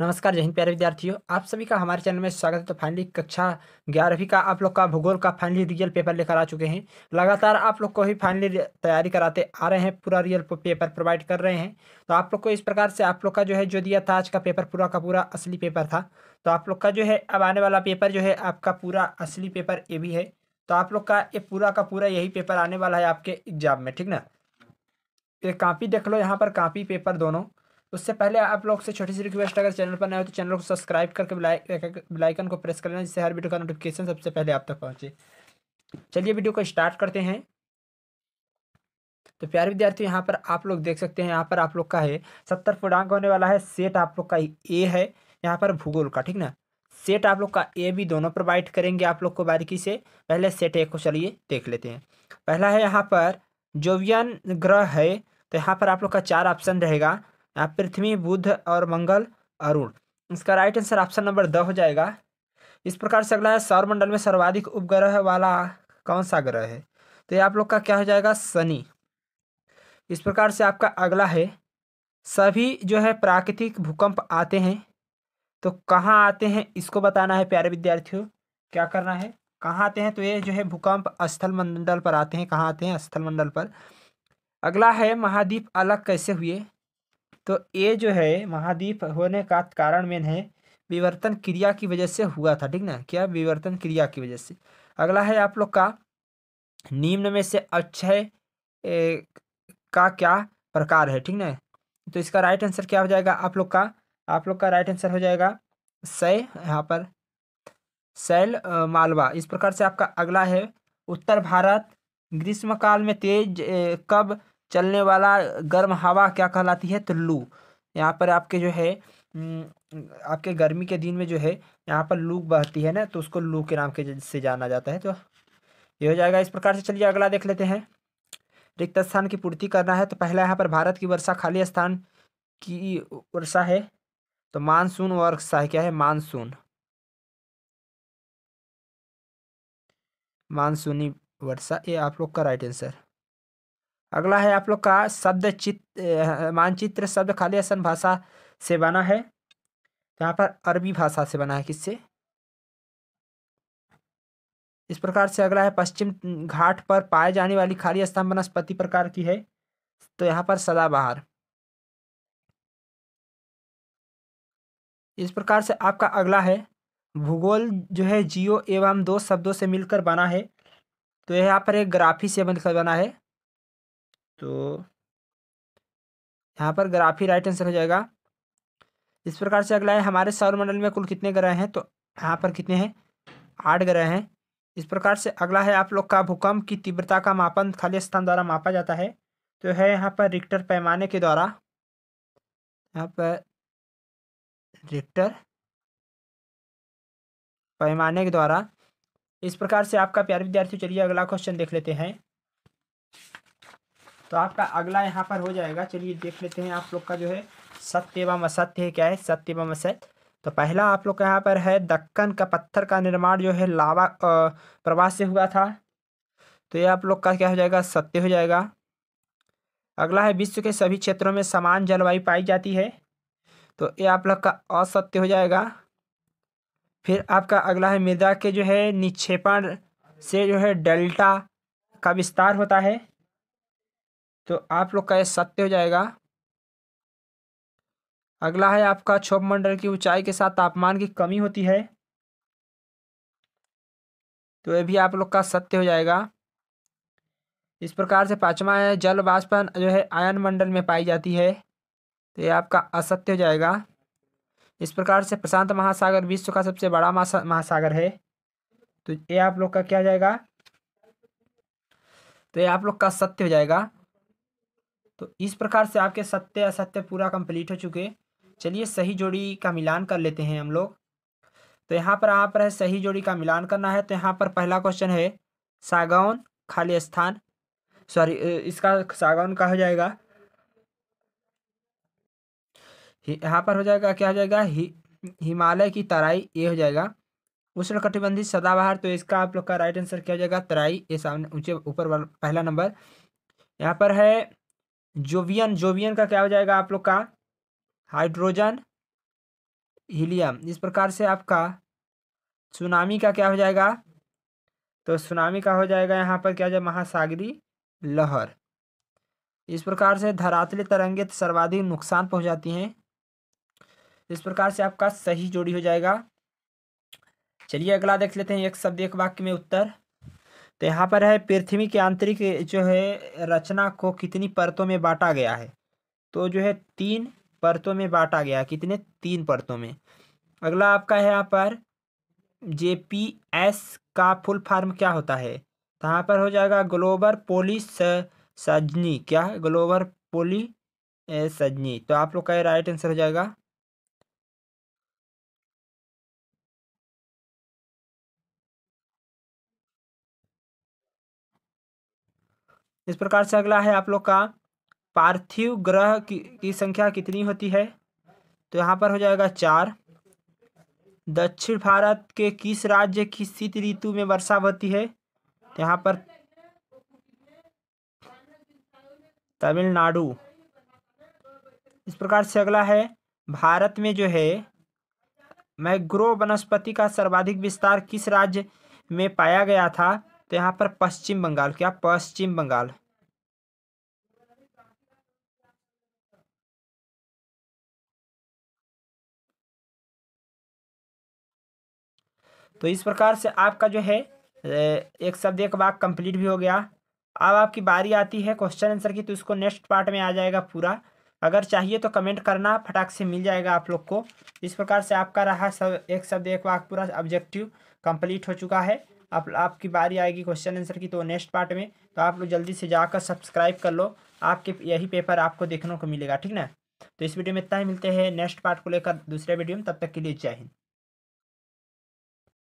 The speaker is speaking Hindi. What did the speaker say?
नमस्कार जय हिंद प्यारे विद्यार्थियों आप सभी का हमारे चैनल में स्वागत है तो फाइनली कक्षा ग्यारहवीं का आप लोग का भूगोल का फाइनली रियल पेपर लेकर आ चुके हैं लगातार आप लोग को ही फाइनली तैयारी कराते आ रहे हैं पूरा रियल पेपर प्रोवाइड कर रहे हैं तो आप लोग को इस प्रकार से आप लोग का जो है जो दिया था आज का पेपर पूरा का पूरा असली पेपर था तो आप लोग का जो है अब आने वाला पेपर जो है आपका पूरा असली पेपर ये भी है तो आप लोग का ये पूरा का पूरा यही पेपर आने वाला है आपके एग्जाम में ठीक ना ये कापी देख लो यहाँ पर कापी पेपर दोनों उससे पहले आप लोग से छोटी सी रिक्वेस्ट अगर चैनल पर नए हो तो चैनल को सब्सक्राइब करके बिलाइकन को प्रेस कर लेना जिससे हर वीडियो का नोटिफिकेशन सबसे पहले आप तक पहुँचे चलिए वीडियो को स्टार्ट करते हैं तो प्यारे विद्यार्थी यहाँ पर आप लोग देख सकते हैं यहाँ पर आप लोग का है सत्तर पूर्णांक होने वाला है सेट आप लोग का ए है यहाँ पर भूगोल का ठीक ना सेट आप लोग का ए भी दोनों प्रोवाइड करेंगे आप लोग को बारीकी से पहले सेट ए को चलिए देख लेते हैं पहला है यहाँ पर जोवियन ग्रह है तो यहाँ पर आप लोग का चार ऑप्शन रहेगा यहाँ पृथ्वी बुध और मंगल अरुण इसका राइट आंसर ऑप्शन नंबर द हो जाएगा इस प्रकार से अगला है सौरमंडल में सर्वाधिक उपग्रह वाला कौन सा ग्रह है तो ये आप लोग का क्या हो जाएगा शनि इस प्रकार से आपका अगला है सभी जो है प्राकृतिक भूकंप आते हैं तो कहाँ आते हैं इसको बताना है प्यारे विद्यार्थियों क्या करना है कहाँ आते हैं तो ये जो है भूकंप स्थल मंडल पर आते हैं कहाँ आते हैं स्थल मंडल पर अगला है महाद्वीप अलग कैसे हुए तो ये जो है महाद्वीप होने का कारण मेन है विवर्तन क्रिया की वजह से हुआ था ठीक ना क्या विवर्तन क्रिया की वजह से अगला है आप लोग का निम्न में से अक्षय का क्या प्रकार है ठीक ना तो इसका राइट आंसर क्या हो जाएगा आप लोग का आप लोग का राइट आंसर हो जाएगा सय यहाँ पर सैल मालवा इस प्रकार से आपका अगला है उत्तर भारत ग्रीष्मकाल में तेज कब चलने वाला गर्म हवा क्या कहलाती है तो लू यहाँ पर आपके जो है आपके गर्मी के दिन में जो है यहाँ पर लू बहती है ना तो उसको लू के नाम के से जाना जाता है तो ये हो जाएगा इस प्रकार से चलिए अगला देख लेते हैं रिक्त स्थान की पूर्ति करना है तो पहला यहाँ पर भारत की वर्षा खाली स्थान की वर्षा है तो मानसून वर्षा है क्या है मानसून मानसूनी वर्षा ये आप लोग का राइट आंसर अगला है आप लोग का शब्द चित्र मानचित्र शब्द खाली आसन भाषा से बना है यहाँ पर अरबी भाषा से बना है किससे इस प्रकार से अगला है पश्चिम घाट पर पाए जाने वाली खाली स्थान वनस्पति प्रकार की है तो यहाँ पर सदाबहार इस प्रकार से आपका अगला है भूगोल जो है जियो एवं दो शब्दों से मिलकर बना है तो यहाँ पर एक ग्राफी से मिलकर बना है तो यहाँ पर ग्राफ ही राइट आंसर हो जाएगा इस प्रकार से अगला है हमारे सौर मंडल में कुल कितने ग्रह हैं तो यहाँ पर कितने हैं आठ ग्रह हैं इस प्रकार से अगला है आप लोग का भूकंप की तीव्रता का मापन खाली स्थान द्वारा मापा जाता है तो है यहाँ पर रिक्टर पैमाने के द्वारा यहाँ पर रिक्टर पैमाने के द्वारा इस प्रकार से आपका प्यार विद्यार्थी चलिए अगला क्वेश्चन देख लेते हैं तो आपका अगला यहाँ पर हो जाएगा चलिए देख लेते हैं आप लोग का जो है सत्य एवं असत्य क्या है सत्य एवं असत्य तो पहला आप लोग का यहाँ पर है दक्कन का पत्थर का निर्माण जो है लावा प्रवाह से हुआ था तो ये आप लोग का क्या हो जाएगा सत्य हो जाएगा अगला है विश्व के सभी क्षेत्रों में समान जलवायु पाई जाती है तो ये आप लोग का असत्य हो जाएगा फिर आपका अगला है मृदा के जो है निक्षेपण से जो है डेल्टा का विस्तार होता है तो आप लोग का यह सत्य हो जाएगा अगला है आपका क्षोभ मंडल की ऊंचाई के साथ तापमान की कमी होती है तो यह भी आप लोग का सत्य हो जाएगा इस प्रकार से पांचवा है जल बाष्पन जो है आयन मंडल में पाई जाती है तो ये आपका असत्य हो जाएगा इस प्रकार से प्रशांत महासागर विश्व का सबसे बड़ा महासागर है तो ये आप लोग का क्या जाएगा तो ये आप लोग का सत्य हो जाएगा तो इस प्रकार से आपके सत्य असत्य पूरा कंप्लीट हो चुके चलिए सही जोड़ी का मिलान कर लेते हैं हम लोग तो यहाँ पर आप पर है सही जोड़ी का मिलान करना है तो यहाँ पर पहला क्वेश्चन है सागौन खाली स्थान सॉरी इसका सागौन का हो जाएगा यहाँ पर हो जाएगा क्या हो जाएगा हि, हिमालय की तराई ये हो जाएगा उष्ण कटिबंधी सदाबहार तो इसका आप लोग का राइट आंसर क्या हो जाएगा तराई ये सामने ऊंचे ऊपर वाला पहला नंबर यहाँ पर है जोवियन जोवियन का क्या हो जाएगा आप लोग का हाइड्रोजन हीलियम इस प्रकार से आपका सुनामी का क्या हो जाएगा तो सुनामी का हो जाएगा यहाँ पर क्या हो जाए महासागरी लहर इस प्रकार से धरातली तरंगे सर्वाधिक नुकसान पहुँचाती हैं इस प्रकार से आपका सही जोड़ी हो जाएगा चलिए अगला देख लेते हैं एक शब्द एक वाक्य में उत्तर तो यहाँ पर है पृथ्वी के आंतरिक जो है रचना को कितनी परतों में बांटा गया है तो जो है तीन परतों में बांटा गया कितने तीन परतों में अगला आपका है यहाँ पर जे पी एस का फुल फॉर्म क्या होता है तो यहाँ पर हो जाएगा ग्लोबल पोली सजनी क्या ग्लोबल पोली सजनी तो आप लोग का राइट आंसर हो जाएगा इस प्रकार से अगला है आप लोग का पार्थिव ग्रह की, की संख्या कितनी होती है तो यहाँ पर हो जाएगा चार दक्षिण भारत के किस राज्य की शीत ऋतु में वर्षा होती है तो यहाँ पर तमिलनाडु इस प्रकार से अगला है भारत में जो है मैग्रो वनस्पति का सर्वाधिक विस्तार किस राज्य में पाया गया था तो यहाँ पर पश्चिम बंगाल क्या पश्चिम बंगाल तो इस प्रकार से आपका जो है एक शब्द एक वाक कंप्लीट भी हो गया अब आपकी बारी आती है क्वेश्चन आंसर की तो इसको नेक्स्ट पार्ट में आ जाएगा पूरा अगर चाहिए तो कमेंट करना फटाक से मिल जाएगा आप लोग को इस प्रकार से आपका रहा सब एक शब्द एक वाक पूरा ऑब्जेक्टिव कंप्लीट हो चुका है आप आपकी बारी आएगी क्वेश्चन आंसर की तो नेक्स्ट पार्ट में तो आप लोग जल्दी से जाकर सब्सक्राइब कर लो आपके यही पेपर आपको देखने को मिलेगा ठीक ना तो इस वीडियो में इतना ही मिलते हैं नेक्स्ट पार्ट को लेकर दूसरे वीडियो में तब तक के लिए जय हिंद